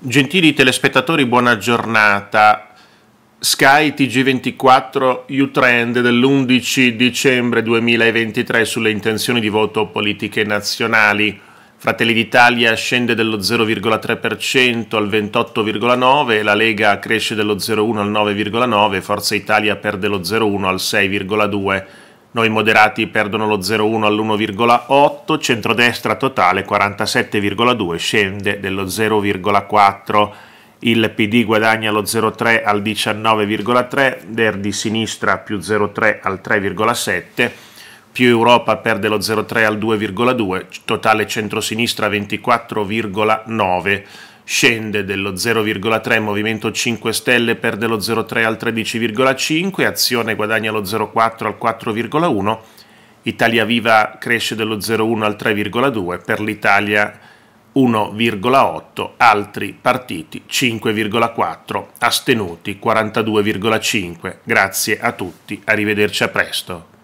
Gentili telespettatori, buona giornata. Sky TG24 U-Trend dell'11 dicembre 2023 sulle intenzioni di voto politiche nazionali. Fratelli d'Italia scende dello 0,3% al 28,9%, la Lega cresce dello 0,1 al 9,9%, Forza Italia perde lo 0,1 al 6,2%. Noi moderati perdono lo 0,1 all'1,8, centrodestra totale 47,2 scende dello 0,4. Il PD guadagna lo 0,3 al 19,3, Verdi sinistra più 0,3 al 3,7, più Europa perde lo 0,3 al 2,2, totale centrosinistra 24,9 scende dello 0,3, Movimento 5 Stelle perde lo 0,3 al 13,5, Azione guadagna lo 0,4 al 4,1, Italia Viva cresce dello 0,1 al 3,2, per l'Italia 1,8, altri partiti 5,4, astenuti 42,5. Grazie a tutti, arrivederci a presto.